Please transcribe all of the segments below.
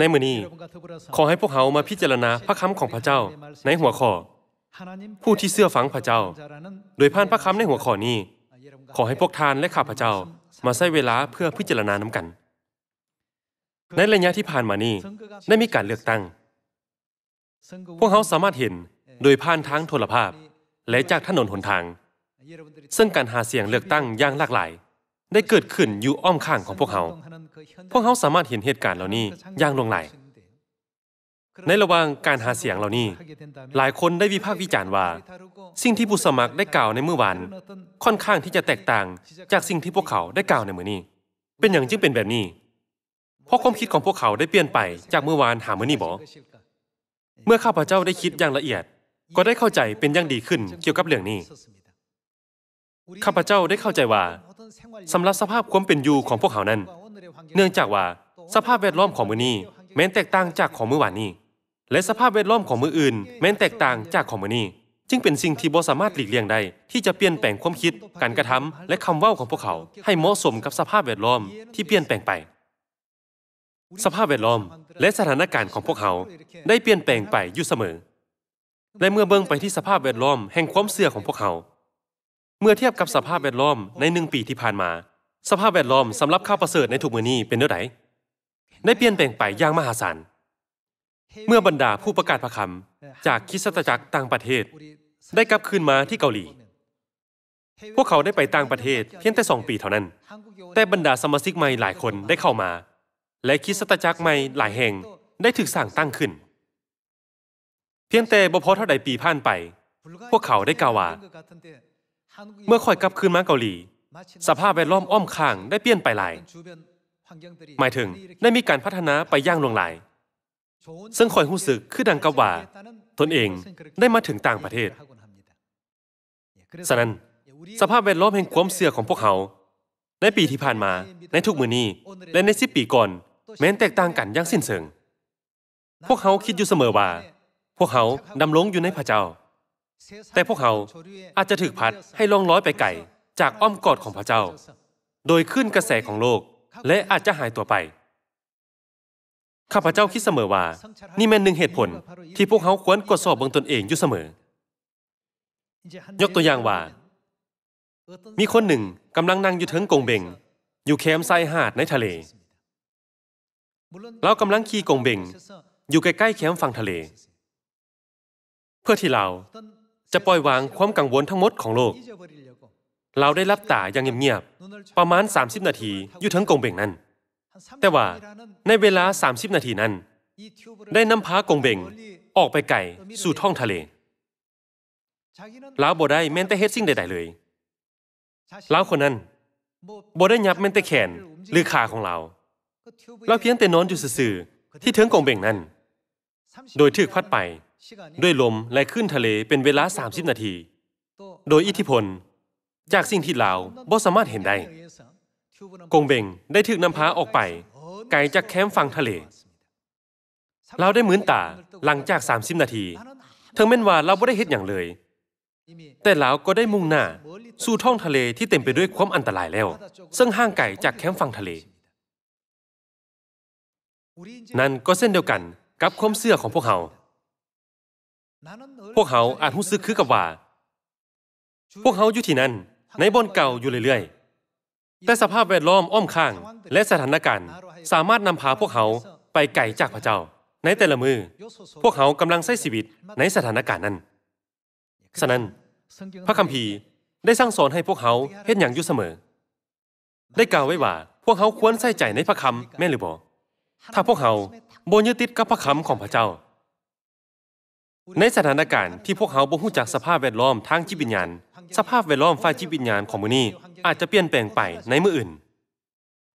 ในมือนี้ขอให้พวกเขามาพิจารณาพระคำของพระเจ้าในหัวข้อผู้ที่เสื้อฝังพระเจ้า โดยผ่านพระคำในหัวข้อนี้ ขอให้พวกทานและข้าพระเจ้ามาใช้เวลาเพื่อพิจารณาน้ำกัน ในระยะที่ผ่านมานี้ได้มีการเลือกตั้ง พวกเขาสามารถเห็นโดยผ่านทางโทรภาพและจากถนนหนทาง ซึ่งการหาเสียงเลือกตั้งอย่างหลากหลาย ได้เกิดขึ้นอยู่อ้อมข้างของพวกเขาพวกเขาสามารถเห็นเหตุการณ์เหล่านี้อย่างลงไหลในระหว่างการหาเสียงเหล่านี้ หลายคนได้วิพากษ์วิจารณ์ว่า สิ่งที่ผู้สมัครได้กล่าวในเมื่อวานค่อนข้างที่จะแตกต่างจากสิ่งที่พวกเขาได้กล่าวในมื้อนี้ เป็นอย่างจึงเป็นแบบนี้เพราะความคิดของพวกเขาได้เปลี่ยนไปจากเมื่อวานหามื้อนี้บอเมื่อข้าพเจ้าได้คิดอย่างละเอียด ก็ได้เข้าใจเป็นอย่างดีขึ้นเกี่ยวกับเรื่องนี้ข้าพเจ้าได้เข้าใจว่าสำหรับสภาพความเป็นอยู่ของพวกเขานั้นเนื่องจากว่าสภาพแวดล้อมของมือนี้แม้นแตกต่างจากของมือวานนี้และสภาพแวดล้อมของมืออื่น แม้นแตกต่างจากของมือนี้ จึงเป็นสิ่งที่บ่สามารถหลีกเลี่ยงได้ ที่จะเปลี่ยนแปลงความคิดการกระทำและคำเว้าของพวกเขา ให้เหมาะสมกับสภาพแวดล้อมที่เปลี่ยนแปลงไป สภาพแวดล้อมและสถานการณ์ของพวกเขาได้เปลี่ยนแปลงไปอยู่เสมอและเมื่อเบิ่งไปที่สภาพแวดล้อมแห่งความเสื่อของพวกเขา เมื่อเทียบกับสภาพแวดล้อมในหนึ่งปีที่ผ่านมาสภาพแวดล้อมสำหรับข้าวประเสริฐในถูกมือนี้เป็นเท่าไหร่ได้เปลี่ยนแปลงไปอย่างมหาศาล เมื่อบรรดาผู้ประกาศพระคำจากคิสตจักรต่างประเทศ ได้กลับคืนมาที่เกาหลี พวกเขาได้ไปต่างประเทศเพียงแต่สองปีเท่านั้น แต่บรรดาสมาชิกใหม่หลายคนได้เข้ามา และคิสตจักรใหม่หลายแห่งได้ถูกสร้างตั้งขึ้น เพียงแต่บ่พอเท่าใดปีผ่านไป พวกเขาได้กล่าวว่าเมื่อคอยกลับคืนมาเกาหลีสภาพแวดล้อมอ้อมข้างได้เปลี่ยนไปหลาย หมายถึงได้มีการพัฒนาไปย่างลงหลาย ซึ่งคอยหู้สึกคือดังกบว่า ตนเองได้มาถึงต่างประเทศฉะนั้นสภาพแวดล้อมแห่งความเสื่อของพวกเขาในปีที่ผ่านมาในทุกมือนี้และในสิบปีก่อน แม้นแตกต่างกันอย่างสิ้นเชิงพวกเขาคิดอยู่เสมอว่า พวกเขาดำลงอยู่ในพระเจ้า แต่พวกเขาอาจจะถึกพัดให้ล่องลอยไปไกลจากอ้อมกอดของพระเจ้า โดยขึ้นกระแสของโลก และอาจจะหายตัวไป ข้าพเจ้าคิดเสมอว่า นี่เป็นหนึ่งเหตุผลที่พวกเขาควรกดสอบบางตนเองอยู่เสมอ ยกตัวอย่างว่า มีคนหนึ่งกำลังนั่ง อยู่เทิงกงเบง อยู่แคมป์ชายหาดในทะเล เรากำลังขี่กงเบงอยู่ใกล้ๆแคมป์ฝั่งทะเล เพื่อที่เราจะปล่อยวางความกังวลทั้งหมดของโลกเราได้รับตาอย่างเงียบ ๆ ประมาณ 30 นาทีอยู่ทั้งกงเบ่งนั้น แต่ว่าในเวลา 30 นาทีนั้น ได้นำพากงเบ่งออกไปไกลสู่ท้องทะเลลาวบ่ได้แม้แต่เฮ็ดสิ่งใด ๆ เลยลาวคนนั้นบ่ได้ยับแม้แต่แขนหรือขาของเรา เราเพียงแต่นอนอยู่ซื่อๆที่เทิงกงเบ่งนั้น โดยถึกพัดไป ด้วยลมและขึ้นทะเลเป็นเวลา30นาที โดยอิทธิพลจากสิ่งที่เลาบ่สามารถเห็นได้ กงเบงได้ถึกนำพาออกไป ไกลจากแคมป์ฝั่งทะเล เราได้มื้นตา หลังจาก30นาทีถึงแม้นว่าเราบ่ได้เฮ็ดหยังเลย แต่ลาวก็ได้มุ่งหน้า สู่ท้องทะเลที่เต็มไปด้วยความอันตรายแล้ว ซึ่งห่างไกลจากแคมป์ฝั่งทะเล นั่นก็เส้นเดียวกันกับความเสื่อของพวกเขาพวกเขาอาจรู้สึกคือกับว่า พวกเขาอยู่ที่นั่นในบนเก่าอยู่เรื่อยๆ แต่สภาพแวดล้อมอ้อมข้าง และสถานการณ์สามารถนำพาพวกเขาไปไกลจากพระเจ้า ในแต่ละมือ พวกเขากำลังใช้ชีวิต ในสถานการณ์นั้น ฉะนั้น พระคัมภีร์ได้สั่งสอนให้พวกเขาเฮ็ดอย่างอยู่เสมอ ได้กล่าวไว้ว่า พวกเขาควรใส่ใจในพระคำแม่นหรือบ่ถ้าพวกเขาบ่ยึดติดกับพระคำของพระเจ้า ในสถานการณ์ที่พวกเขาบ่ฮู้จักสภาพแวดล้อมทางจิตวิญญาณสภาพแวดล้อมฝ่ายจิตวิญญาณของมือนี้อาจจะเปลี่ยนแปลงไปในมืออื่น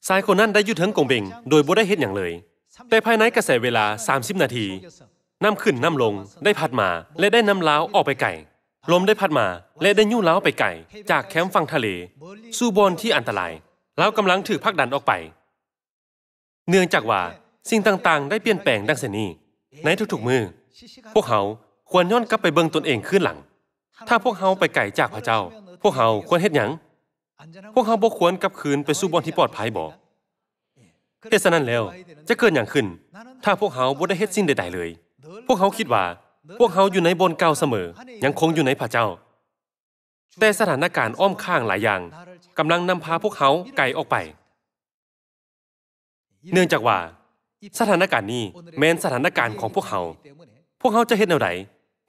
ชายคนนั้นได้ยุดเถิงกงเบงโดยบ่ได้เห็นอย่างเลย แต่ภายในกระแสเวลา 30 นาที น้ำขึ้นน้ำลงได้พัดมา และได้น้ำล้าวออกไปไกลลมได้พัดมาและได้ยู่ล้าวไปไกลจากแคมป์ฝั่งทะเล สู่บอนที่อันตราย แล้วกำลังถือพักดันออกไป เนื่องจากว่าสิ่งต่างๆ ได้เปลี่ยนแปลงดังเสนี้ในทุกๆมือ พวกเขาควรย้อนกลับไปเบิ่งตนเองขึ้นหลังถ้าพวกเขาไปไก่จากพระเจ้า พวกเขาควรเฮ็ดหยัง พวกเขาบ่ควรกลับคืนไปสู่บ่อนที่ปลอดภัยบ่เฮ็ดซะนั้นแล้วจะเกิดหยังขึ้น ถ้าพวกเขาบ่ได้เฮ็ดสิ่งใดๆเลย พวกเขาคิดว่าพวกเขาอยู่ในบ่อนเก่าเสมอ ยังคงอยู่ในพระเจ้า แต่สถานการณ์อ้อมข้างหลายอย่าง กำลังนำพาพวกเขาไกลออกไป เนื่องจากว่า สถานการณ์นี้แม้นสถานการณ์ของพวกเขา พวกเขาจะเฮ็ดแนวใด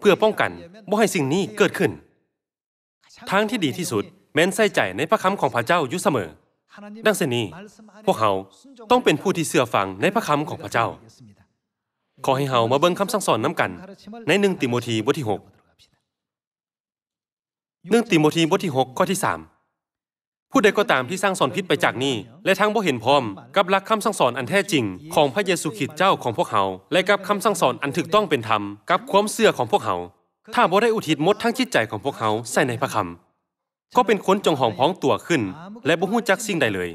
เพื่อป้องกันบ่ให้สิ่งนี้เกิดขึ้น ทางที่ดีที่สุดแม้นใส่ใจในพระคำของพระเจ้าอยู่เสมอ ดังเสนี้ พวกเขาต้องเป็นผู้ที่เสื่อฟังในพระคำของพระเจ้า ขอให้เฮามาเบิ่งคำสั่งสอนน้ำกัน ในหนึ่งติโมธีบทที่หกหนึ่งติโมธีบทที่หกข้อที่สามผู้ใดก็ตามที่สร้างสอนพิษไปจากนี้ และทั้งบ่เห็นพร้อม กับหลักคำสั่งสอนอันแท้จริง ของพระเยซูคริสต์เจ้าของพวกเขาและกับคำสั่งสอนอันถูกต้องเป็นธรรม กับความเสื่อของพวกเขาถ้าบ่ได้อุทิศมดทั้งจิตใจของพวกเขาใส่ในพระคำก็เป็นคนจงหองพ้องตัวขึ้น และบ่หู้จักสิ่งใดเลย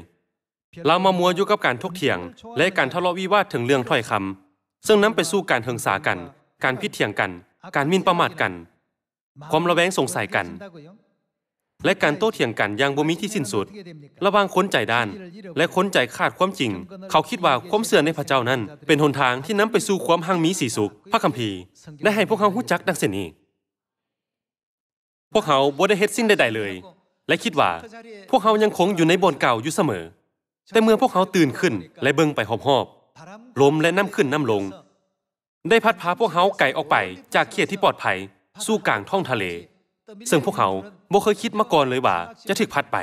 เรามามัวอยู่กับการทกเถียง และการทะเลาะวิวาทถึงเรื่องถ้อยคำซึ่งนำไปสู่การเถิงสากัน การพิเถียงกัน การมินประมาทกันความระแวงสงสัยกันและการโต้เถียงกันอย่างบ่มีที่สิ้นสุด ระว่างคนใจด้าน และคนใจขาดความจริง เขาคิดว่าความเสื่อในพระเจ้านั้น เป็นหนทางที่นำไปสู่ความหังมีสีสุข พระคัมภีร์ได้ให้พวกเขาฮู้จักดังเส้นนี้พวกเขาบ่ได้เฮ็ดสิ่งใดๆ เลย และคิดว่าพวกเขายังคงอยู่ในบ่อนเก่า อยู่เสมอ แต่เมื่อพวกเขาตื่นขึ้น และเบิ่งไปหอบๆลมและน้ำขึ้นน้ำลง ได้พัดพาพวกเขาไกลออกไปจากเขตที่ปลอดภัย สู่กลางท้องทะเลซึ่งพวกเขาบ่เคยคิดมาก่อนเลยว่าจะถึกพัดไป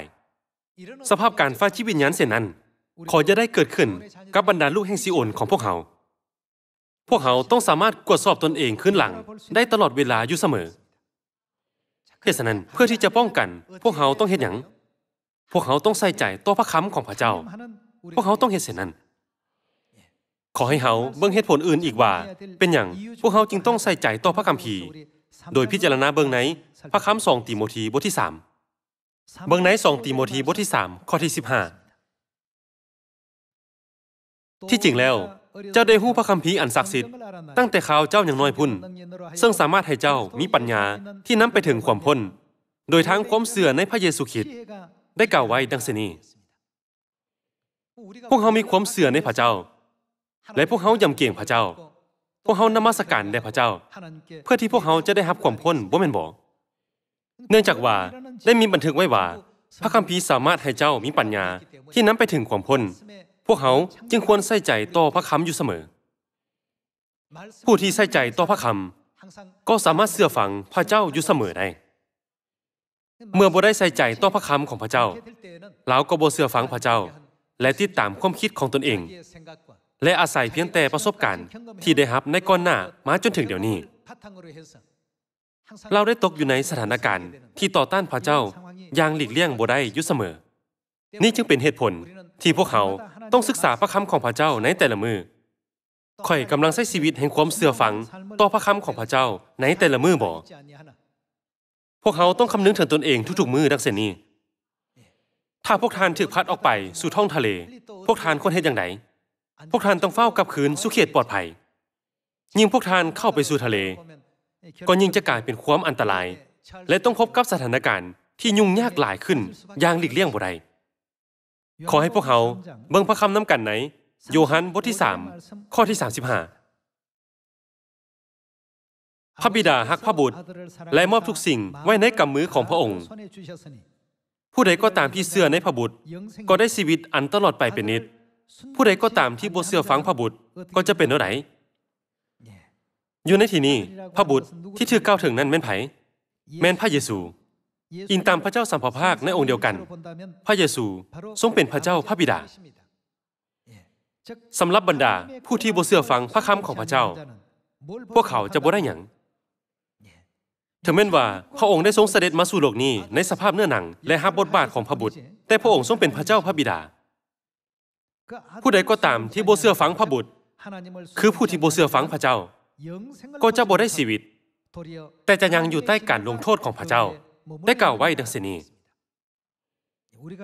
สภาพการฟ้าชีวิญญาณเสียนั้น ขอจะได้เกิดขึ้นกับบรรดาลูกแห่งซิโอนของพวกเขาพวกเขาต้องสามารถกวดสอบตนเองขึ้นหลังได้ตลอดเวลาอยู่เสมอเหตุนั้นเพื่อที่จะป้องกัน พวกเขาต้องเฮ็ดหยังพวกเขาต้องใส่ใจตัวพระคำของพระเจ้า พวกเขาต้องเฮ็ดเสียนั้น ขอให้เขาเบิ่งเหตุผลอื่นอีกว่า เป็นอย่างพวกเขาจึงต้องใส่ใจตัวพระคำภีโดยพิจารณาเบื้องไหน พระคัมสองติโมธีบทที่สามเบื้องไหนสองติโมธีบทที่สามข้อที่สิบห้าที่จริงแล้วเจ้าได้หู้พระคัมภีร์อันศักดิ์สิทธิ์ตั้งแต่ข่าวเจ้าอย่างน้อยพุ่นซึ่งสามารถให้เจ้ามีปัญญาที่นำไปถึงความพ้นโดยทั้งความเสื่อในพระเยซูคริสต์ได้กล่าวไว้ดังนี้พวกเขามีความเสื่อในพระเจ้า และพวกเขายำเก่งพระเจ้าพวกเขานมัสการแด่พระเจ้า เพื่อที่พวกเขาจะได้รับความพ้นบ่แม่นบ่เนื่องจากว่าได้มีบันทึกไว้ว่า พระคัมภีร์สามารถให้เจ้ามีปัญญาที่นำไปถึงความพ้น พวกเขาจึงควรใส่ใจต่อพระคำอยู่เสมอ ผู้ที่ใส่ใจต่อพระคำก็สามารถเสื่อฟังพระเจ้าอยู่เสมอได้ เมื่อบ่ได้ใส่ใจต่อพระคำของพระเจ้าเราก็บ่เสื่อฟังพระเจ้า และติดตามความคิดของตนเองและอาศัยเพียงแต่ประสบการณ์ ที่ได้รับในก่อนหน้ามาจนถึงเดี๋ยวนี้ เราได้ตกอยู่ในสถานการณ์ที่ต่อต้านพระเจ้าอย่างหลีกเลี่ยงบ่ได้อยู่เสมอ นี่จึงเป็นเหตุผลที่พวกเขาต้องศึกษาพระคำของพระเจ้าในแต่ละมือข่อยกำลังใช้ชีวิตแห่งความเสื่อฟัง ต่อพระคำของพระเจ้าในแต่ละมือบ่ พวกเขาต้องคำนึงถึงตนเองทุกๆมือดังเสนี้ ถ้าพวกท่านถึกพัดออกไปสู่ท้องทะเล พวกท่านควรเฮ็ดอย่างไรพวกท่านต้องเฝ้ากับคืนสุขเขตปลอดภัย ยิ่งพวกท่านเข้าไปสู่ทะเล ก็ยิ่งจะกลายเป็นความอันตราย และต้องพบกับสถานการณ์ที่ยุ่งยากหลายขึ้นอย่างหลีกเลี่ยงบ่ได้ขอให้พวกเขาเบิ่งพระคำน้ำกันไหน โยฮันบทที่สามข้อที่ 35พระบิดาฮักพระบุตรและมอบทุกสิ่งไว้ในกำมือของพระองค์ ผู้ใดก็ตามที่เสื่อในพระบุตรก็ได้ชีวิตอันตลอดไปเป็นนิจผู้ใดก็ตามที่บ่เชื่อฟังพระบุตรก็จะเป็นเท่าไห่อยู่ในที่นี้พระบุตรที่ถือก้าวถึงนั้นแม่นไผแม่นพระเยซูอิงตามพระเจ้าสัมภภาคในองค์เดียวกัน พระเยซูทรงเป็นพระเจ้าพระบิดาสำหรับบรรดาผู้ที่บ่เชื่อฟังพระคำของพระเจ้า พวกเขาจะบ่ได้หยังถึงแม้นว่าพระองค์ได้ทรงเสด็จมาสู่โลกนี้ในสภาพเนื้อหนัง และรับบทบาทของพระบุตร แต่พระองค์ทรงเป็นพระเจ้าพระบิดาผู้ใดก็ตามที่โบเสื้อฝังพระบุตรคือผู้ที่โบเสื้อฝังพระเจ้า ก็จะบ่ได้ชีวิต แต่จะยังอยู่ใต้การลงโทษของพระเจ้า ได้กล่าวไว้ดังเสนี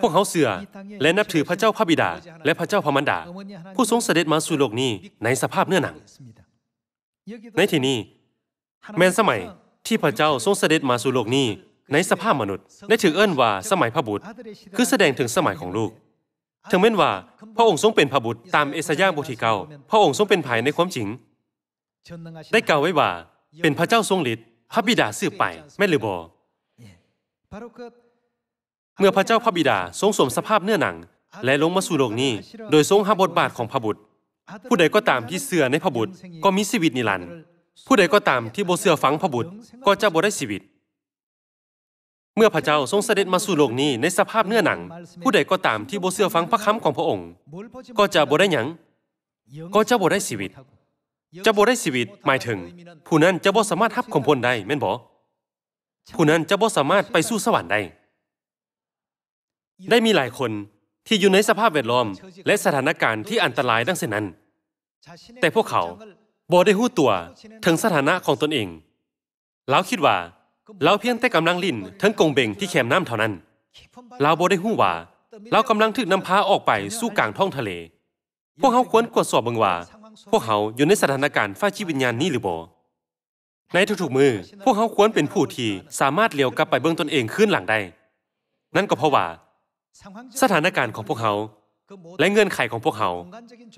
พวกเขาเสือและนับถือพระเจ้าพระบิดาและพระเจ้าพระมันดา ผู้ทรงเสด็จมาสู่โลกนี้ในสภาพเนื้อหนังในที่นี้ แม้นสมัยที่พระเจ้าทรงเสด็จมาสู่โลกนี้ในสภาพมนุษย์ ได้ถือเอิ้นว่าสมัยพระบุตรคือแสดงถึงสมัยของลูกถึงแม้นว่า พระองค์ทรงเป็นพระบุตรตามเอสยาหบทที่เก่าพระองค์ทรงเป็นภายในความจริง ได้กล่าวไว้ว่าเป็นพระเจ้าทรงฤทธิ์พระบิดาสืบไป แม่หรือบอเมื่อพระเจ้าพระบิดาทรงสวมสภาพเนื้อหนัง และลงมาสู่โลกนี้โดยทรงหาบทบาทของพระบุตรผู้ใดก็ตามที่เสื่อในพระบุตรก็มีชีวิตนิรันดร์ผู้ใดก็ตามที่โบเสื่อฝังพระบุตรก็จะบ่ได้ชีวิตมื่อพระเจ้าทรงเสด็จมาสู่โลกนี้ในสภาพเนื้อหนัง ผู้ใดก็ตามที่โบเสื้อฟังพระคำของพระองค์ ก็จะโบได้หยังก็จะโบได้ชีวิต จะโบได้ชีวิตหมายถึง ผู้นั้นจะโบสามารถรับของมพ้นได้แม่นบ่ผู้นั้นจะโบสามารถไปสู่สวรรค์ได้ ได้มีหลายคนที่อยู่ในสภาพแวดล้อมและสถานการณ์ที่อันตรายดังเช่นนั้น แต่พวกเขาบ่ได้หู้ตัวถึงสถานะของตนเองแล้วคิดว่าเราเพียงแต่กำลังลิ่นทั้งกงเบงที่แคมน้ำเท่านั้น เราโบได้หู้ว่า เรากำลังถึกนำพาออกไปสู่กลางท้องทะเล พวกเขาควรกวดสอบเบิงว่า พวกเขาอยู่ในสถานการณ์ฝ้าชีวิญญาณนี้หรือบ่ในทุกๆมือพวกเขาควรเป็นผู้ที่สามารถเลี้ยวกลับไปเบื้องตนเองขึ้นหลังได้ นั่นก็เพราะว่า สถานการณ์ของพวกเขาและเงื่อนไขของพวกเขา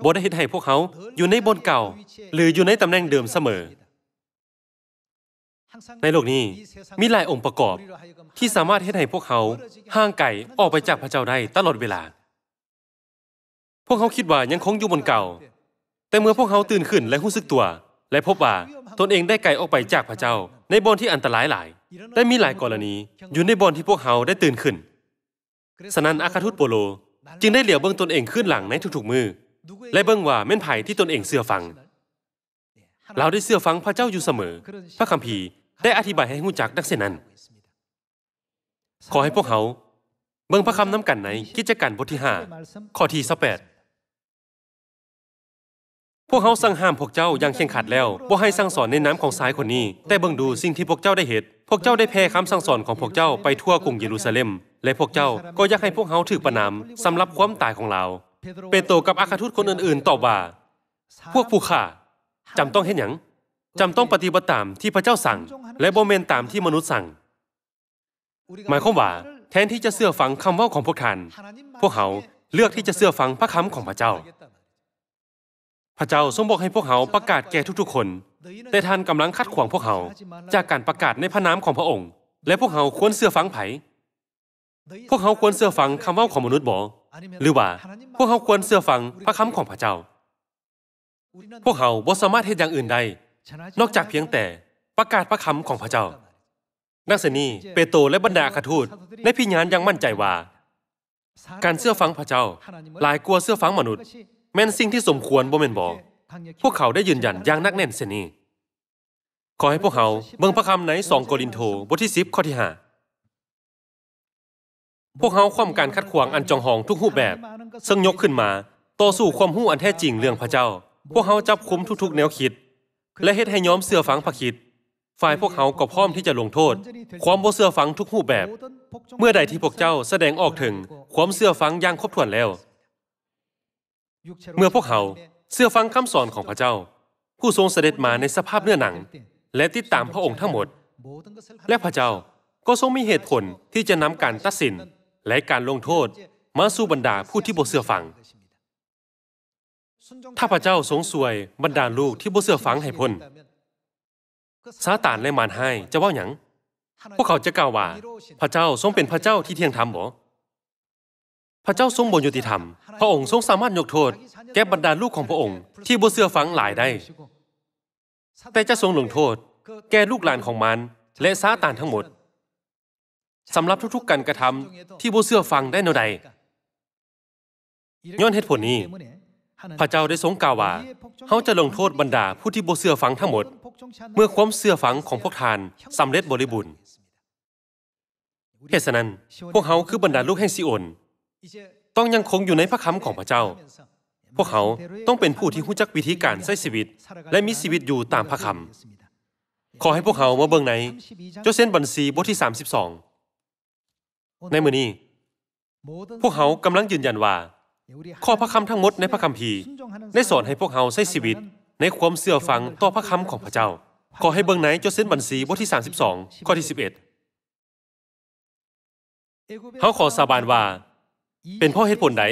โบได้เห็นให้พวกเขาอยู่ในบนเก่าหรืออยู่ในตำแหน่งเดิมเสมอในโลกนี้มีหลายองค์ประกอบ ที่สามารถเฮ็ดให้พวกเขาห่างไกลออกไปจากพระเจ้าได้ตลอดเวลา พวกเขาคิดว่ายังคงอยู่บนเก่า แต่เมื่อพวกเขาตื่นขึ้นและรู้สึกตัว และพบว่าตนเองได้ไกลออกไปจากพระเจ้าในบอนที่อันตรายหลายได้มีหลายกรณีอยู่ในบอนที่พวกเขาได้ตื่นขึ้นสนันอาคาทูตโปโลจึงได้เหลียวเบิ่งตนเองขึ้นหลังในทุกๆมือ และเบิ่งว่าแม่นไผที่ตนเองเสื่อฟัง เราได้เสื่อฟังพระเจ้าอยู่เสมอ พระคัมภีร์ได้อธิบายให้หู้จักดักเสนนั้น ขอให้พวกเขาเบิ่งพระคำน้ำกันในกิจการบทที่าข้อที่ส8พวกเขาสั่งห้ามพวกเจ้าอย่างเข่งขัดแล้วบ่ให้สั่งสอนในน้ำของสายคนนี้ แต่เบิ่งดูสิ่งที่พวกเจ้าได้เหตุพวกเจ้าได้แพร่คำสั่งสอนของพวกเจ้าไปทั่วกรุงเยรูซาเล็ม และพวกเจ้าก็อยากให้พวกเขาถือประนามสำหรับความตายของเรา เปโตรกับอาคาทูตคนอื่นๆตอบว่า พวกผู้ข่าจำต้องเห็นหยังจำต้องปฏิบัติตามที่พระเจ้าสั่ง และโมเมนตามที่มนุษย์สั่ง หมายความว่า แทนที่จะเสื่อฟังคำว่าของพวกท่านพวกเขาเลือกที่จะเสื่อฟังพระคำของพระเจ้า พระเจ้าทรงบอกให้พวกเขาประกาศแก่ทุก ๆ คนแต่ท่านกำลังขัดขวางพวกเขาจากการประกาศในพระนามของพระองค์ และพวกเขาควรเสื่อฟังไผพวกเขาควรเสื่อฟังคำว่าของมนุษย์บอหรือว่าพวกเขาควรเสื่อฟังพระคำของพระเจ้า พวกเขาบ่สามารถเฮ็ดอย่างอื่นได้นอกจากเพียงแต่ประกาศพระคำของพระเจ้า นักเสนีเปโตรและบรรดาคาทูตในพิญยานยังมั่นใจว่า การเสื้อฟังพระเจ้า หลายกลัวเสื้อฟังมนุษย์ แม้นสิ่งที่สมควรบ่แม่นบอก พวกเขาได้ยืนยันอย่างนักแน่นเสนีขอให้พวกเขาเบิ่งพระคำในสองโกลินโทบทที่สิบข้อที่ห้าพวกเขาความการคัดขวางอันจองหองทุกรูปแบบซึ่งยกขึ้นมาต่อสู้ความหู้อันแท้จริงเรื่องพระเจ้า พวกเขาจับคุมทุก ๆ แนวคิดและเฮ็ดให้ย้อมเสื้อฝังผักขิดฝ่ายพวกเขาก็พร้อมที่จะลงโทษความบ่เสื้อฟังทุกรูปแบบ เมื่อใดที่พวกเจ้าแสดงออกถึงความเสื้อฟังอย่างครบถ้วนแล้ว เมื่อพวกเขาเสื้อฟังคำสอนของพระเจ้า ผู้ทรงเสด็จมาในสภาพเนื้อหนัง และติดตามพระองค์ทั้งหมด และพระเจ้าก็ทรงมีเหตุผลที่จะนำการตัดสินและการลงโทษมาสู่บรรดาผู้ที่บ่เสื้อฟังถ้าพระเจ้าสงสวยบรรดาลูกที่บ่เสื่อฟังให้พ้นซาตานและมารให้จะว่าหยังพวกเขาจะกล่าวว่า พระเจ้าทรงเป็นพระเจ้าที่เที่ยงธรรมบ่พระเจ้าทรงบนยุติธรรมพระองค์ทรงสามารถยกโทษ แก่บรรดาลูกของพระองค์ที่บ่เสื่อฟังหลายได้ แต่จะทรงลงโทษ แก่ลูกหลานของมัน และซาตานทั้งหมด สำหรับทุก ๆการกระทำที่บ่เสื่อฟังได้แนวใดย้อนเหตุผลนี้พระเจ้าได้ทรงกล่าวว่าเขาจะลงโทษบรรดา ผู้ที่บ่เสื่อฟังทั้งหมด เมื่อความเสื่อฟังของพวกทานสำเร็จบริบูรณ์เหตุนั้นพวกเขาคือบรรดาลูกแห่งซิโอนต้องยังคงอยู่ในพระคำของพระเจ้า พวกเขาต้องเป็นผู้ที่รู้จักวิธีการใช้ชีวิต และมีชีวิตอยู่ตามพระคำขอให้พวกเขามาเบิ่งในเจ้าเส้นบัญชีบทที่32ในมือนี้พวกเขากำลังยืนยันว่าข้อพระคำทั้งหมดในพระคัมภีร์ได้สอนให้พวกเราใช้ชีวิต ในความเสื่อฟังต่อพระคำของพระเจ้า ขอให้เบิ่งไหนจดเส้นบัญชีบทที่ 32ข้อที่11เขาขอสาบานว่า เป็นพ่อเหตุผลใด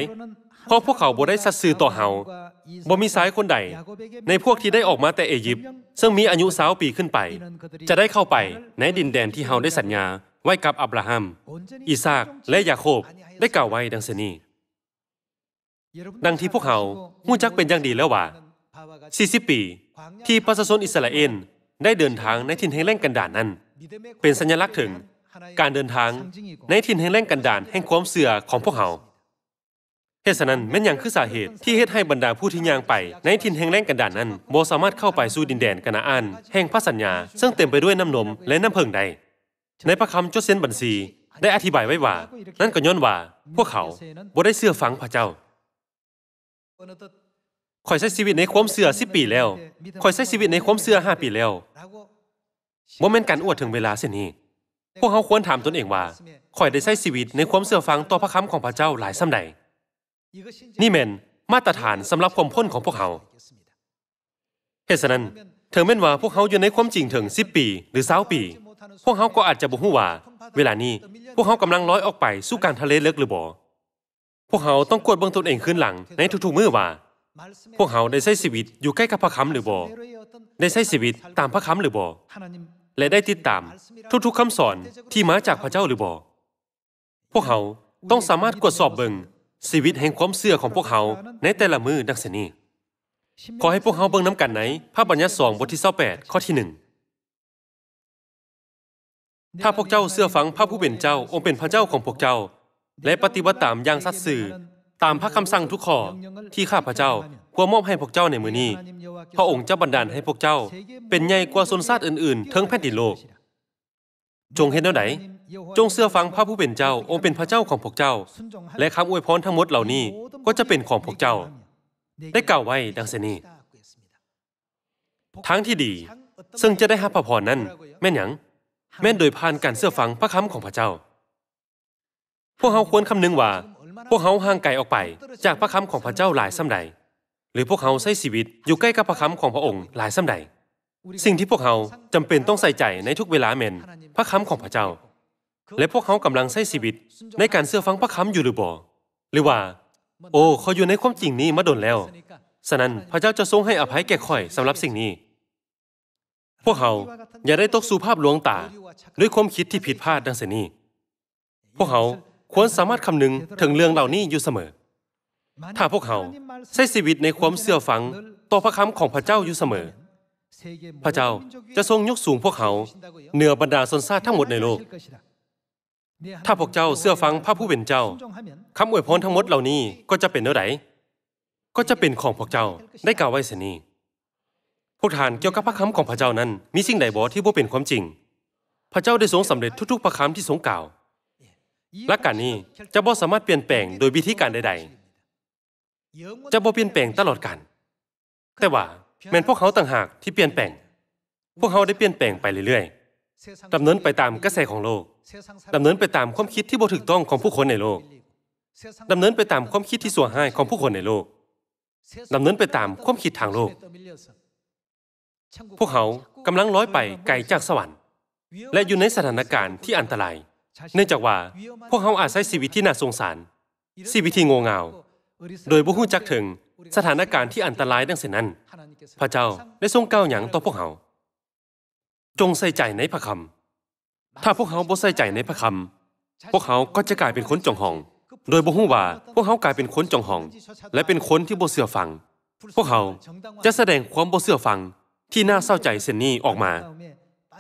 เพราะพวกเขาบ่ได้สัตย์ซื่อต่อเฮาบ่มีสายคนใด ในพวกที่ได้ออกมาแต่เอยิปต์ ซึ่งมีอายุสาวปีขึ้นไป จะได้เข้าไปในดินแดนที่เฮาได้สัญญาไว้กับอับราฮัม อิสากและยาโคบได้กล่าวไว้ดังนี้ดังที่พวกเขาหู้จักเป็นอย่างดีแล้วว่า40 ปี ที่ประชาชนอิสราเอลได้เดินทางในถิ่นแห่งแร่งกันดานนั้น เป็นสัญลักษณ์ถึง การเดินทางในถิ่นแห่งแร่งกันดานแห่งความเสื่อของพวกเขาเหตุนั้นแม้นอย่างคือสาเหตุ ที่เฮ็ดให้บรรดาผู้ที่ย่างไปในถิ่นแห่งแร่งกันดานนั้นบ่สามารถเข้าไปสู่ดินแดนกนาอันแห่งพระสัญญา ซึ่งเต็มไปด้วยน้ำนมและน้ำเพิงใดในพระคำจดเซนบัญชีได้อธิบายไว้ว่า นั่นก็ย้อนว่า พวกเขาบ่ได้เสื่อฟังพระเจ้าข่อยใช้ชีวิตในความเสื่อ10 ปีแล้วข่อยใช้ชีวิตในความเสื่อ5ปีแล้วบ่แม่นการอวดถึงเวลาเสียนี้พวกเขาควรถามตนเองว่าข่อยได้ใช้ชีวิตในความเสื่อฟังต่อพระคำของพระเจ้าหลายส้ำใดนี่แม่นมาตรฐานสำหรับความพ้นของพวกเขา เหตุฉะนั้นเธอแม่นว่าพวกเขาอยู่ในความจริงถึง 10 ปีหรือ20ปี พวกเขาก็อาจจะบ่ฮู้ว่าเวลานี้พวกเขากำลังลอยออกไปสู่การทะเลเลิกหรือบ่พวกเขาต้องกวดเบังตนเองขึ้นหลังในทุกๆมือว่า พวกเขาได้ใช้ชีวิตอยู่ใกล้กับพระคำหรือบ่ได้ใช้ชีวิตตามพระคำหรือบ่และได้ติดตามทุกๆคำสอนที่มาจากพระเจ้าหรือบ่พวกเขาต้องสามารถกวดสอบเบิงชีวิตแห่งความเสื่อของพวกเขาในแต่ละมือดังเสนี้ขอให้พวกเขาเบิ่งน้ำกันในพระบัญญัติ2องบทที่28ข้อที่หนึ่งถ้าพวกเจ้าเสื่อฟังพระผู้เป็นเจ้าองค์เป็นพระเจ้าของพวกเจ้าและปฏิบัติตามอย่างสัตย์สื่อ ตามพระคำสั่งทุกข้อที่ข้าพเจ้าควรมอบให้พวกเจ้าในมือนี้พระองค์จะบันดาลให้พวกเจ้า เป็นใหญ่กว่าชนชาติอื่นๆ ทั้งแผ่นดินโลก จงเห็นแนวไหนจงเสื้อฟังพระผู้เป็นเจ้าองค์เป็นพระเจ้าของพวกเจ้า และคำอวยพรทั้งหมดเหล่านี้ก็จะเป็นของพวกเจ้า ได้กล่าวไว้ดังเสนีทั้งที่ดีซึ่งจะได้รับพระพรนั้น แม่นหยังแม่นโดยผ่านการเสื้อฟังพระคำของพระเจ้าพวกเขาควรคำนึงว่า พวกเขาห่างไกลออกไปจากพระคำของพระเจ้าหลายซ้ำใด หรือพวกเขาใช้ชีวิตอยู่ใกล้กับพระคำของพระองค์ หลายซ้ำใด สิ่งที่พวกเขาจำเป็นต้องใส่ใจในทุกเวลาเมนพระคำของพระเจ้า และพวกเขากำลังใช้ชีวิตในการเสื่อฟังพระคำอยู่หรือบ่ หรือว่า โอ้เขาอยู่ในความจริงนี้มาดนแล้ว ฉะนั้นพระเจ้าจะทรงให้อภัยแก่ข่อยสำหรับสิ่งนี้ พวกเขาอย่าได้ตกสู่ภาพลวงตาด้วยความคิดที่ผิดพลาดดังเสนี พวกเขาควรสามารถคำนึงถึงเรื่องเหล่านี้อยู่เสมอ ถ้าพวกเขาใช้ชีวิตในความเสื่อฟัง ต่อพระคำของพระเจ้าอยู่เสมอ พระเจ้าจะทรงยกสูงพวกเขาเหนือบรรดาชนชาติทั้งหมดในโลก ถ้าพวกเจ้าเสื่อฟังพระผู้เป็นเจ้าคำอวยพรทั้งหมดเหล่านี้ก็จะเป็นเนื้อไดก็จะเป็นของพวกเจ้าได้กล่าวไว้เสียนี้พวกท่านเกี่ยวกับพระคำของพระเจ้านั้นมีสิ่งใดบอที่บ่เป็นความจริง พระเจ้าได้ทรงสำเร็จทุก ๆ พระคำที่ทรงกล่าวแลักการนี้จะบ่สามารถเปลี่ยนแปลงโดยวิธีการใด ๆ จะบ่เปลี่ยนแปลงตลอดกาลแต่ว่า แม่นพวกเขาต่างหากที่เปลี่ยนแปลง พวกเขาได้เปลี่ยนแปลงไปเรื่อยๆ ดำเนินไปตามกระแสของโลก ดำเนินไปตามความคิดที่บ่ถูกต้องของผู้คนในโลก ดำเนินไปตามความคิดที่สั่วห้ายของผู้คนในโลก ดำเนินไปตามความคิดทางโลก พวกเขากำลังล้อยไปไกลจากสวรรค์ และอยู่ในสถานการณ์ที่อันตรายเนื่องจากว่าพวกเขาอาจใช้ชีวิตที่น่าสงสารชีวิตที่โง่เงาโดยบุหุ้จักถึงสถานการณ์ที่อันตรายดังเสนนั้น พระเจ้าได้ทรงก้าวหยังต่อพวกเขา จงใส่ใจในพระคำถ้าพวกเขาบ่ใส่ใจในพระคำพวกเขาก็จะกลายเป็นคนจองหอง โดยบุหุ้ว่าพวกเขากลายเป็นคนจองหอง และเป็นคนที่บ่เสื่อฟัง พวกเขาจะแสดงความบ่เสื่อฟังที่น่าเศร้าใจเสนนี้ออกมา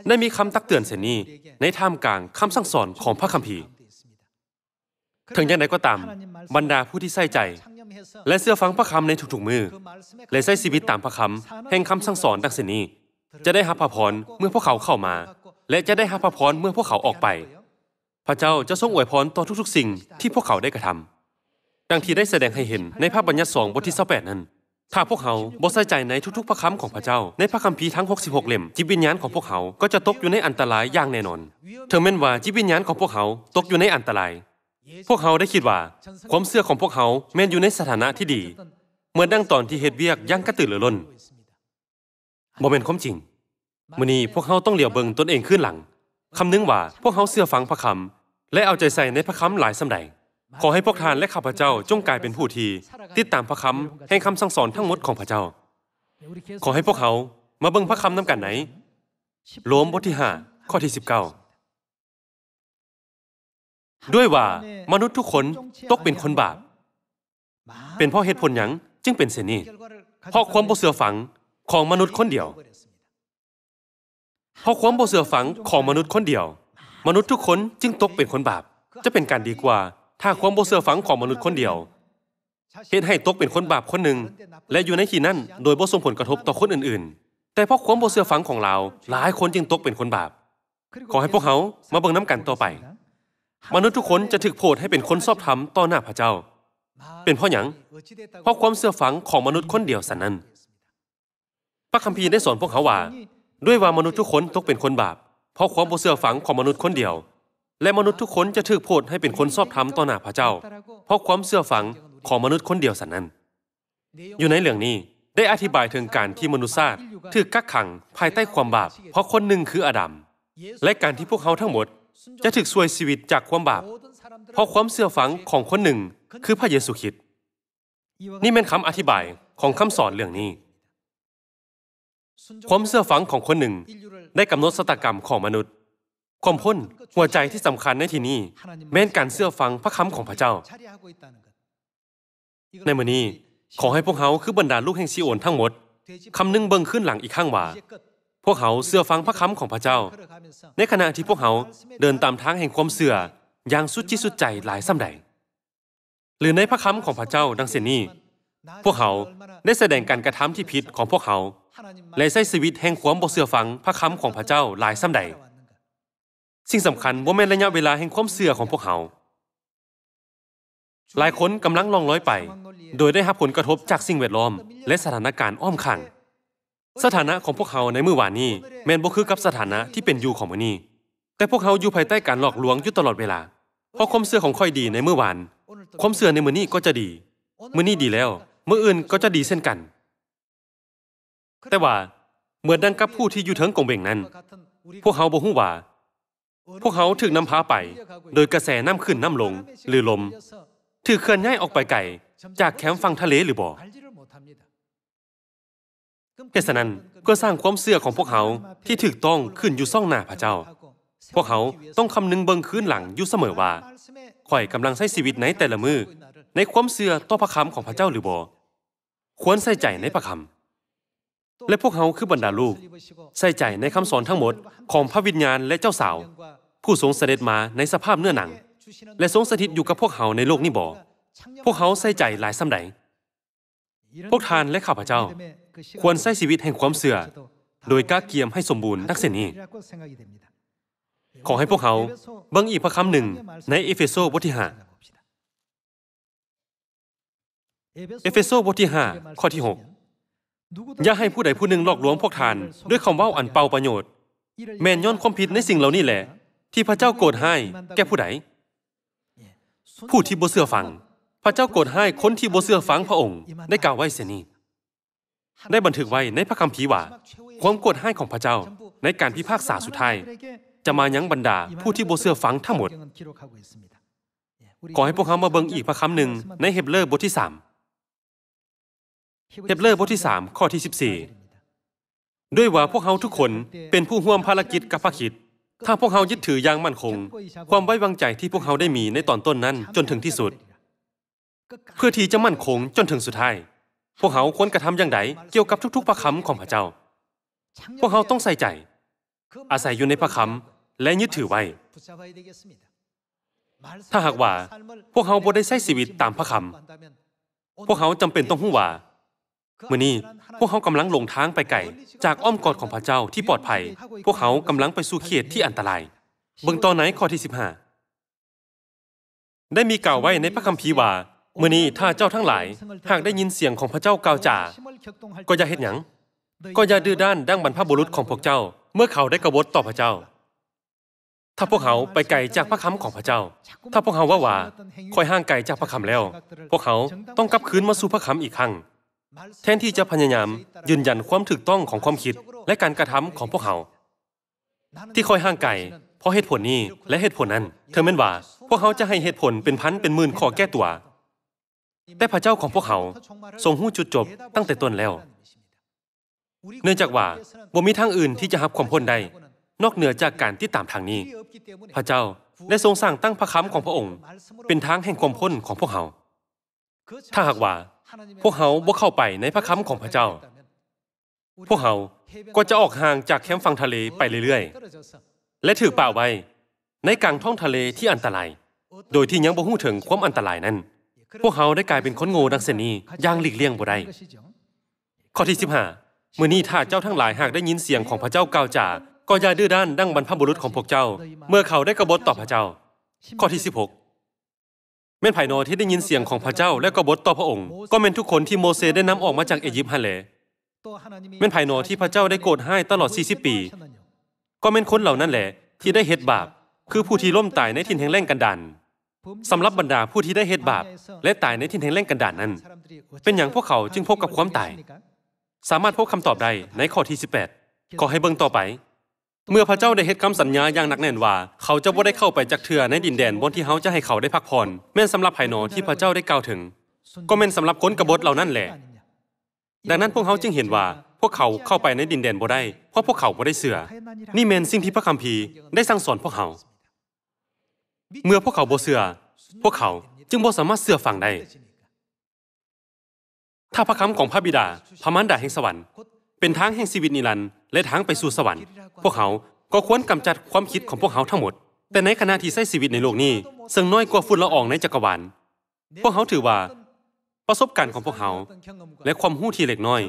ได้มีคำตักเตือนเสนีในท่ามกลางคำสั่งสอนของพระคัมภีร์ถึง อย่างไรก็ตาม บรรดาผู้ที่ใส่ใจ และเสื้อฟังพระคำในถุกๆมือ และใช้ชีวิตตามพระคำแห่งคำสั่งสอนดังเสนีจะได้หับพระพรเมื่อพวกเขาเข้ามา และจะได้หับพระพรเมื่อพวกเขาออกไป พระเจ้าจะทรงอวยพรต่อทุกๆ สิ่งที่พวกเขาได้กระทำดังที่ได้แสดงให้เห็นในภาพบัญญัติสองบทที่28นั้นถ้าพวกเขาบ่ใส่ใจในทุก ๆ พระคำของพระเจ้าในพระคัมภีร์ทั้ง 66เล่ม จิตวิญญาณของพวกเขาก็จะตกอยู่ในอันตรายอย่างแน่นอน เธอแม้นว่าจิตวิญญาณของพวกเขาตกอยู่ในอันตราย พวกเขาได้คิดว่า ความเสื่อของพวกเขาแม่นอยู่ในสถานะที่ดี เหมือนดังตอนที่เฮ็ดเวียกยังกระตือรือร้นบ่เม่นความจริงมื้อนี้พวกเขาต้องเหลียวเบิงตนเองขึ้นหลังคำนึงว่าพวกเขาเสื่อฟังพระคำและเอาใจใส่ในพระคำหลายสำใดงขอให้พวกท่านและข้าพเจ้าจงกลายเป็นผู้ที่ติดตามพระคำแห่งคำสั่งสอนทั้งหมดของพระเจ้า ขอให้พวกเขามาเบิ่งพระคำนำกันไหนโลมบทที่ห้าข้อที่ 19 ด้วยว่ามนุษย์ทุกคนตกเป็นคนบาป เป็นเพราะเหตุผลหยังจึงเป็นเสนีเพราะความบ่เสือฝังของมนุษย์คนเดียว เพราะความบ่เสือฝังของมนุษย์คนเดียว มนุษย์ทุกคนจึงตกเป็นคนบาป จะเป็นการดีกว่าถ้าความโบเสื่อฟังของมนุษย์คนเดียวเห็ดให้ตกเป็นคนบาปคนหนึ่งและอยู่ในที่นั่นโดยบ่ส่งผลกระทบต่อคนอื่นๆ แต่เพราะความบ่เสื่อฟังของเราหลายคนจึงตกเป็นคนบาป ขอให้พวกเขามาเบิ่งน้ำกันต่อไป มนุษย์ทุกคนจะถึกโพดให้เป็นคนชอบธรรมต่อหน้าพระเจ้า เป็นเพราะหยังเพราะความเสื่อฟังของมนุษย์คนเดียวสันนั้นพระคัมภีร์ได้สอนพวกเขาว่า ด้วยว่ามนุษย์ทุกคนตกเป็นคนบาปเพราะความบ่เสื่อฟังของมนุษย์คนเดียวและมนุษย์ทุกคนจะถือโพดให้เป็นคนชอบธรรมต่อหน้าพระเจ้า เพราะความเสื่อฝังของมนุษย์คนเดียวสันนั้น อยู่ในเรื่องนี้ได้อธิบายถึงการที่มนุษยชาติถูกกักขังภายใต้ความบาปเพราะคนหนึ่งคืออาดัม และการที่พวกเขาทั้งหมด จะถูกช่วยชีวิตจากความบาป เพราะความเสื่อฝังของคนหนึ่งคือพระเยซูคริสต์ นี่เป็นคำอธิบายของคำสอนเรื่องนี้ ความเสื่อฝังของคนหนึ่งได้กำหนดสตกรรมของมนุษย์ความพ้นหัวใจที่สำคัญในที่นี้ แม้นการเสื้อฟังพระคำของพระเจ้า ในมื้อนี้ ขอให้พวกเขาคือบรรดาลูกแห่งซีโอนทั้งหมด คำนึงเบิ่งขึ้นหลังอีกข้างว่า พวกเขาเสื้อฟังพระคำของพระเจ้า ในขณะที่พวกเขาเดินตามทางแห่งความเสื่ออย่างสุดจิตสุดใจหลายซ้าใดหรือในพระคำของพระเจ้าดังเ่นนี้ พวกเขาได้แสดงการกระทำที่ผิดของพวกเขาและใช้ชีวิตแห่งความบ่เสื่อฟังพระคำของพระเจ้าหลายซ้าใดสิ่งสำคัญว่าแม่นระยะเวลาแห่งความเสื่อของพวกเขาหลายคนกำลังลองลอยไป โดยได้รับผลกระทบจากสิ่งแวดล้อม และสถานการณ์อ้อมขังสถานะของพวกเขาในมื้อวานนี้ แม่นบ่คือกับสถานะที่เป็นอยู่ของมื้อนี้ แต่พวกเขาอยู่ภายใต้การหลอกลวงอยู่ตลอดเวลาเพราะความเสื่อของค่อยดีในมื้อวานความเสื่อในมื้อนี้ก็จะดีมื้อนี้ดีแล้วมื้ออื่นก็จะดีเช่นกัน แต่ว่าเมื่อดังกับผู้ที่อยู่เถิงกงเบ่งนั้น พวกเขาบ่ฮู้ว่าพวกเขาถึกนำพาไปโดยกระแสน้ำขึ้นน้ำลงหรือลมถือเคลื่อนย้ายออกไปไกลจากแคมป์ฝั่งทะเลหรือบ่อเทศนั้นก็สร้างความเสื่อของพวกเขาที่ถึกต้องขึ้นอยู่ซ่องหน้าพระเจ้า พวกเขาต้องคำนึงเบิงคืนหลังอยู่เสมอว่าข่อยกำลังใช้ชีวิตในแต่ละมือในความเสื่อต่อพระคำของพระเจ้าหรือบ่ควรใส่ใจในพระคำและพวกเขาคือบรรดาลูก ใส่ใจในคำสอนทั้งหมดของพระวิญญาณและเจ้าสาว ผู้ทรงเสด็จมาในสภาพเนื้อหนัง และทรงสถิตอยู่กับพวกเขาในโลกนี้บ่พวกเขาใส่ใจหลายซ้ำใดพวกทานและข้าพเจ้า ควรใช้ชีวิตแห่งความเสื่อโดยก้าเกียมให้สมบูรณ์นักเสนี้ขอให้พวกเขาบังอีกพระคำหนึ่งในเอเฟโซบทที่ห้าเอเฟโซบทที่ห้าข้อที่หกอย่าให้ผู้ใดผู้หนึ่งหลอกลวงพวกท่านด้วยคำว่าอันเป่าประโยชน์ แม่นย้อนความผิดในสิ่งเหล่านี้แหละ ที่พระเจ้าโกรธให้แก่ผู้ใดผู้ที่บ่เสื่อฟัง พระเจ้าโกรธให้คนที่บ่เสื่อฟังพระองค์ได้กล่าวไว้เสียนี้ได้บันทึกไว้ในพระคัมภีร์ว่า ความโกรธให้ของพระเจ้าในการพิพากษาสุดท้าย จะมายั้งบรรดาผู้ที่บ่เสื่อฟังทั้งหมดขอให้พวกเขามาเบิ่งอีกพระคำหนึ่งในเฮบเลอร์บทที่สามเทปเลอร์บทที่3ข้อที่ 14 ด้วยว่าพวกเขาทุกคนเป็นผู้ห่วมภารกิจกับพระคิดถ้าพวกเขายึดถืออย่างมั่นคง ความไว้วางใจที่พวกเขาได้มีในตอนต้นนั้นจนถึงที่สุด เพื่อที่จะมั่นคงจนถึงสุดท้ายพวกเขาควรกระทำอย่างไรเกี่ยวกับทุก ๆพระคำของพระเจ้า พวกเขาต้องใส่ใจ อาศัยอยู่ในพระคำและยึดถือไว้ถ้าหากว่าพวกเขาบ่ได้ใช้ชีวิตตามพระคำพวกเขาจำเป็นต้องหู้ว่าเมื่อนี้พวกเขากำลังหลงทางไปไกลจากอ้อมกอดของพระเจ้าที่ปลอดภัย พวกเขากำลังไปสู่เขตที่อันตรายเบื้องตอนไหนข้อที่ 15 ได้มีกล่าวไว้ในพระคัมภีร์ว่าเมื่อนี้ถ้าเจ้าทั้งหลายหากได้ยินเสียงของพระเจ้ากล่าวจ่าก็อย่าเฮ็ดหยังก็อย่าดื้อด้านดั่งบรรพบุรุษของพวกเจ้า เมื่อเขาได้กบฏต่อพระเจ้า ถ้าพวกเขาไปไกลจากพระคำของพระเจ้า ถ้าพวกเขาว่าว่าคอยห่างไกลจากพระคำแล้ว พวกเขาต้องกลับคืนมาสู่พระคำอีกครั้งแทนที่จะพยายามยืนยันความถูกต้องของความคิดและการกระทำของพวกเขา ที่คอยห่างไกลเพราะเหตุผลนี้และเหตุผลนั้นเธอแม่นว่า พวกเขาจะให้เหตุผลเป็นพันเป็นหมื่นขอแก้ตัว แต่พระเจ้าของพวกเขาทรงหู้จุดจบตั้งแต่ต้นแล้ว เนื่องจากว่าบ่มีทางอื่นที่จะรับความพ้นได้ นอกเหนือจากการที่ตามทางนี้ พระเจ้าได้ทรงสร้างตั้งพระคำของพระองค์ เป็นทางแห่งความพ้นของพวกเขาถ้าหากว่าพวกเขาบ่เข้าไปในพระคำของพระเจ้า พวกเขาก็จะออกห่างจากแคมป์ฝั่งทะเลไปเรื่อยๆ และถือป่าไว้ในกลางท้องทะเลที่อันตราย โดยที่ยังบ่ฮู้ถึงความอันตรายนั้น พวกเขาได้กลายเป็นคนโง่ดังเสนีอย่างหลีกเลี่ยงบ่ได้ ข้อที่15มื้อนี้ถ้าเจ้าทั้งหลายหากได้ยินเสียงของพระเจ้ากล่าวจาก็อย่าดื้อด้านดังบรรพบุรุษของพวกเจ้า เมื่อเขาได้กบฏต่อพระเจ้า ข้อที่16แม่นไผ่นอที่ได้ยินเสียงของพระเจ้าและก็บทต่อพระองค์ ก็เป็นทุกคนที่โมเสสได้นำออกมาจากเอยิปต์ฮะนแหลแม่นไผ่นอที่พระเจ้าได้โกรธให้ตลอด 40 ปี ก็เป็นคนเหล่านั้นแหละ ที่ได้เฮ็ดบาป คือผู้ที่ล่มตายในถิ่นแห่งแร่งกันดานสำหรับบรรดาผู้ที่ได้เฮ็ดบาปและตายในถิ่นแห่งแร่งกันดานนั้น เป็นอย่างพวกเขาจึงพบกับความตายสามารถพบคำตอบได้ในข้อที่18ขอให้เบิ่งต่อไปเมื่อพระเจ้าได้เฮ็ดคำสัญญาอย่างหนักแน่นว่า เขาจะบ่ได้เข้าไปจักเถื่อในดินแดนบนที่เขาจะให้เขาได้พักผ่อนแม่นสำหรับไผ่หนอที่พระเจ้าได้กล่าวถึง ก็แม่นสำหรับคนกบฏเหล่านั้นแหละ ดังนั้นพวกเขาจึงเห็นว่า พวกเขาเข้าไปในดินแดนบ่ได้เพราะพวกเขาบ่ได้เสือนี่แม่นสิ่งที่พระคัมภีร์ได้สั่งสอนพวกเขา เมื่อพวกเขาบ่เสือพวกเขาจึงบ่สามารถเสือฟังได้ ถ้าพระคำของพระบิดาพระมารดาแห่งสวรรค์เป็นทางแห่งชีวิตนิรันดร์และทางไปสู่สวรรค์พวกเขาก็ควรกำจัดความคิดของพวกเขาทั้งหมด แต่ในขณะที่ใช้ชีวิตในโลกนี้ ซึ่งน้อยกว่าฝุ่นละอองในจักรวาลพวกเขาถือว่าประสบการณ์ของพวกเขาและความหู้ที่เล็กน้อย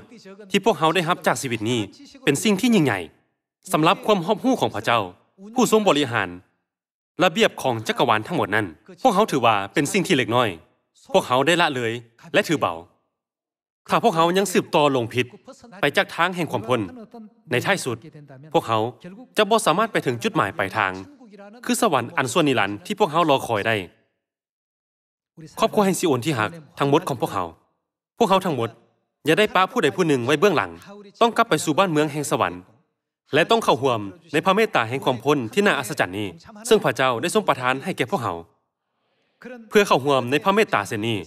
ที่พวกเขาได้รับจากชีวิตนี้ เป็นสิ่งที่ยิ่งใหญ่สำหรับความหอบหู้ของพระเจ้า ผู้ทรงบริหาร ระเบียบของจักรวาลทั้งหมดนั้น พวกเขาถือว่าเป็นสิ่งที่เล็กน้อย พวกเขาได้ละเลยและถือเบาถ้าพวกเขายังสืบต่อลงผิดไปจากทางแห่งความพ้น ในท้ายสุด พวกเขาจะบ่สามารถไปถึงจุดหมายปลายทาง คือสวรรค์อันส่วนนิรันดร์ที่พวกเขารอคอยได้ ครอบครัวแห่งซิโอนที่หักทั้งหมดของพวกเขาพวกเขาทั้งหมดอย่าได้ป้าผู้ใดผู้หนึ่งไว้เบื้องหลัง ต้องกลับไปสู่บ้านเมืองแห่งสวรรค์ และต้องเข้าห่วมในพระเมตตาแห่งความพ้นที่น่าอัศจรรย์นี้ ซึ่งพระเจ้าได้ทรงประทานให้แก่พวกเขาเพื่อเข้าห่วมในพระเมตตาเสนี้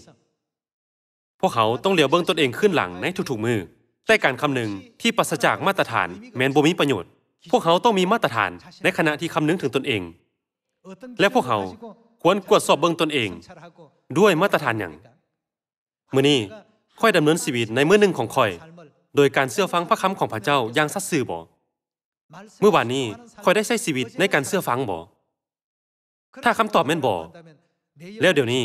วกเขาต้องเหลียวเบื้องตนเองขึ้นหลังในทุกๆมือแต่การคำนึงที่ปัสจากมาตรฐานแมนบ่มีประโยชน์พวกเขาต้องมีมาตรฐานในขณะที่คำนึงถึงตนเอง และพวกเขาควรกวดสอบเบื้องตนเอง ด้วยมาตรฐานอย่างมื่อนี้ค่อยดำเนินชีวิตในมื้อหนึ่งของค่อย โดยการเชื่อฟังพระคำของพระเจ้าอย่างซัดซื่อบ่เมื่อวานนี้ค่อยได้ใช้ชีวิตในการเชื่อฟังบ่ถ้าคำตอบแม่นบ่แล้วเดี๋ยวนี้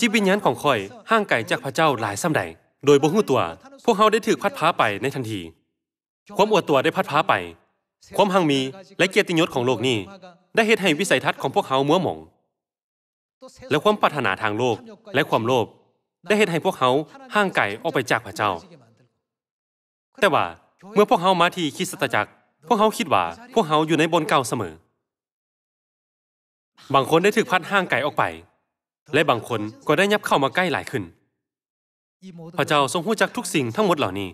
จิตวิญญาณของข่อยห่างไกลจากพระเจ้าหลายซ้ำใด โดยบ่ฮู้ตัว พวกเฮาได้ถูกพัดพาไปในทันที ความอวดตัวได้พัดพาไป ความหังมีและเกียรติยศของโลกนี้ ได้เฮ็ดให้วิสัยทัศน์ของพวกเฮามัวหมอง และความปรารถนาทางโลกและความโลภได้เฮ็ดให้พวกเฮาห่างไกลออกไปจากพระเจ้า แต่ว่าเมื่อพวกเฮามาที่คริสตจักรพวกเฮาคิดว่าพวกเฮาอยู่ในบนเก่าเสมอ บางคนได้ถูกพัดห่างไกลออกไปและบางคนก็ได้ยับเข้ามาใกล้หลายขึ้น พระเจ้าทรงหู้จักทุกสิ่งทั้งหมดเหล่านี้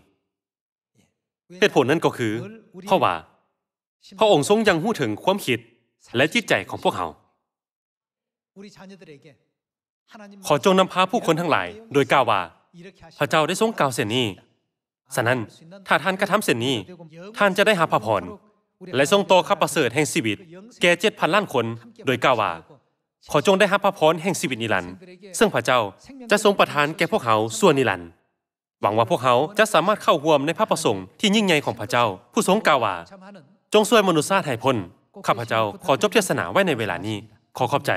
เหตุผลนั้นก็คือเพราะว่าพระองค์ทรงยังหู้ถึงความคิดและจิตใจของพวกเขา ขอจงนำพาผู้คนทั้งหลาย โดยกล่าวว่าพระเจ้าได้ทรงกล่าวเสียนี้ ฉะนั้นถ้าท่านกระทำเสียนี้ท่านจะได้หาพระพรและทรงโตขับประเสริฐแห่งชีวิต แก่เจ็ดพันล้านคนโดยกล่าวว่าขอจงได้รับพระพรแห่งชีวิตนิรันดร์ซึ่งพระเจ้าจะทรงประทานแก่พวกเขาส่วนนิรันดร์หวังว่าพวกเขาจะสามารถเข้าร่วมในพระประสงค์ที่ยิ่งใหญ่ของพระเจ้า ผู้ทรงกล่าวว่า จงช่วยมนุษย์ชาติให้พ้นข้าพเจ้าขอจบเทศนาไว้ในเวลานี้ขอขอบใจ